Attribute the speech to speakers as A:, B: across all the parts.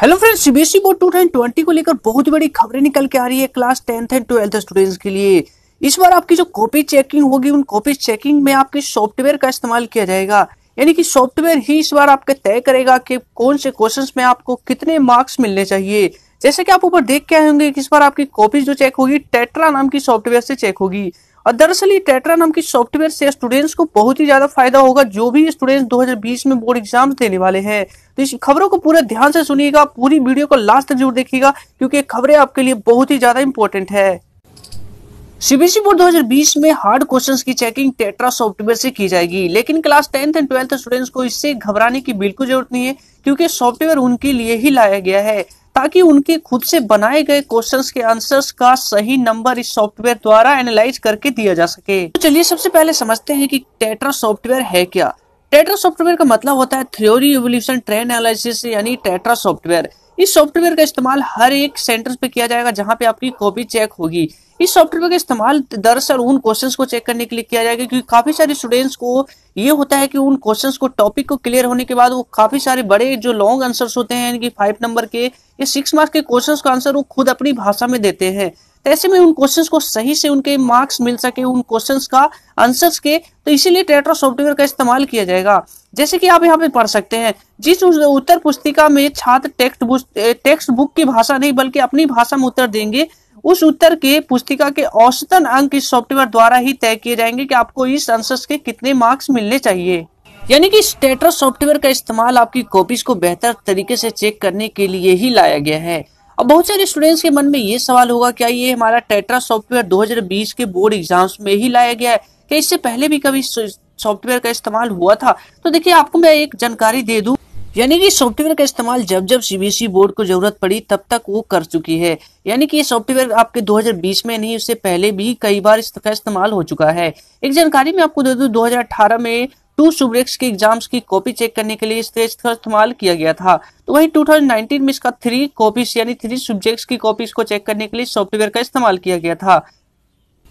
A: hello friends CBSE board twenty को लेकर बहुत बड़ी खबरें निकल के आ रही है class tenth and twelfth students के लिए इस बार आपकी जो कॉपी चेकिंग होगी उन कॉपी चेकिंग में आपके सॉफ्टवेयर का इस्तेमाल किया जाएगा यानी कि सॉफ्टवेयर ही इस बार आपके तय करेगा कि कौन से क्वेश्चन में आपको कितने मार्क्स मिलने चाहिए जैसे कि आप ऊपर देख के आए होंगे इस बार आपकी कॉपी जो चेक होगी टेट्रा नाम की सॉफ्टवेयर से चेक होगी और दरअसल ये टेट्रा नाम की सॉफ्टवेयर से स्टूडेंट्स को बहुत ही ज्यादा फायदा होगा जो भी स्टूडेंट्स 2020 में बोर्ड एग्जाम देने वाले हैं तो इस खबरों को पूरा ध्यान से सुनिएगा पूरी वीडियो को लास्ट तक जरूर देखिएगा क्योंकि खबरें आपके लिए बहुत ही ज्यादा इंपॉर्टेंट है सीबीएसई बोर्ड 2020 में हार्ड क्वेश्चंस की चेकिंग टेट्रा सॉफ्टवेयर से की जाएगी लेकिन class tenth and twelfth students को इससे घबराने की बिल्कुल जरूरत नहीं है क्योंकि सॉफ्टवेयर उनके लिए ही लाया गया है ताकि उनके खुद से बनाए गए क्वेश्चंस के आंसर्स का सही नंबर इस सॉफ्टवेयर द्वारा एनालाइज करके दिया जा सके तो चलिए सबसे पहले समझते हैं कि टेट्रा सॉफ्टवेयर है क्या टेट्रा सॉफ्टवेयर का मतलब होता है थ्योरी एवोल्यूशन ट्रेन एनालिसिस यानी टेट्रा सॉफ्टवेयर इस सॉफ्टवेयर का इस्तेमाल हर एक सेंटर पे किया जाएगा जहां पे आपकी कॉपी चेक होगी इस सॉफ्टवेयर का इस्तेमाल दरअसल उन क्वेश्चंस को चेक करने के लिए किया जाएगा क्योंकि काफी सारे स्टूडेंट्स को ये होता है कि उन क्वेश्चंस को टॉपिक को क्लियर होने के बाद वो काफी सारे बड़े जो लॉन्ग आंसर्स होते हैं यानी कि फाइव नंबर के या सिक्स मार्क्स के क्वेश्चंस का आंसर वो खुद अपनी भाषा में देते हैं ऐसे में उन क्वेश्चंस को सही से उनके मार्क्स मिल सके उन क्वेश्चंस का आंसर्स के तो इसीलिए टेट्रा सॉफ्टवेयर का इस्तेमाल किया जाएगा जैसे कि आप यहाँ पे पढ़ सकते हैं जिस उत्तर पुस्तिका में छात्र टेक्स्ट बुक टेक्स्ट बुक की भाषा नहीं बल्कि अपनी भाषा में उत्तर देंगे उस उत्तर के पुस्तिका के औसतन अंक इस सॉफ्टवेयर द्वारा ही तय किए जाएंगे कि आपको इस आंसर्स के कितने मार्क्स मिलने चाहिए यानी कि स्टेटस सॉफ्टवेयर का इस्तेमाल आपकी कॉपीज को बेहतर तरीके से चेक करने के लिए ही लाया गया है अब बहुत सारे स्टूडेंट्स के मन में ये सवाल होगा क्या ये हमारा टेट्रा सॉफ्टवेयर 2020 के बोर्ड एग्जाम्स में ही लाया गया है क्या इससे पहले भी कभी सॉफ्टवेयर का इस्तेमाल हुआ था तो देखिए आपको मैं एक जानकारी दे दू यानी कि सॉफ्टवेयर का इस्तेमाल जब जब सीबीएसई बोर्ड e को जरूरत पड़ी तब तक वो कर चुकी है यानी कि ये सॉफ्टवेयर आपके 2020 में नहीं उससे पहले भी कई बार इसका इस्तेमाल हो चुका है एक जानकारी मैं आपको दे दूं 2018 में टू सुब्रिक्स के एग्जाम्स की कॉपी चेक करने के लिए इस टेस्ट का इस्तेमाल किया गया था तो वहीं 2019 में इसका थ्री कॉपीज यानी थ्री सब्जेक्ट्स की कॉपीज को चेक करने के लिए सॉफ्टवेयर का इस्तेमाल किया गया था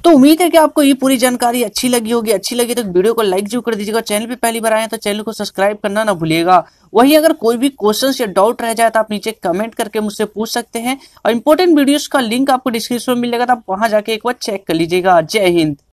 A: तो उम्मीद है कि आपको ये पूरी जानकारी अच्छी लगी होगी अच्छी लगी तो वीडियो को लाइक जरूर कर दीजिएगा चैनल पे पहली बार आए तो चैनल को सब्सक्राइब करना ना भूलिएगा वहीं अगर कोई भी क्वेश्चन या डाउट रह जाए तो आप नीचे कमेंट करके मुझसे पूछ सकते हैं और इंपॉर्टेंट वीडियोस का लिंक आपको डिस्क्रिप्शन में मिलेगा तो आप वहां जाके एक बार चेक कर लीजिएगा जय हिंद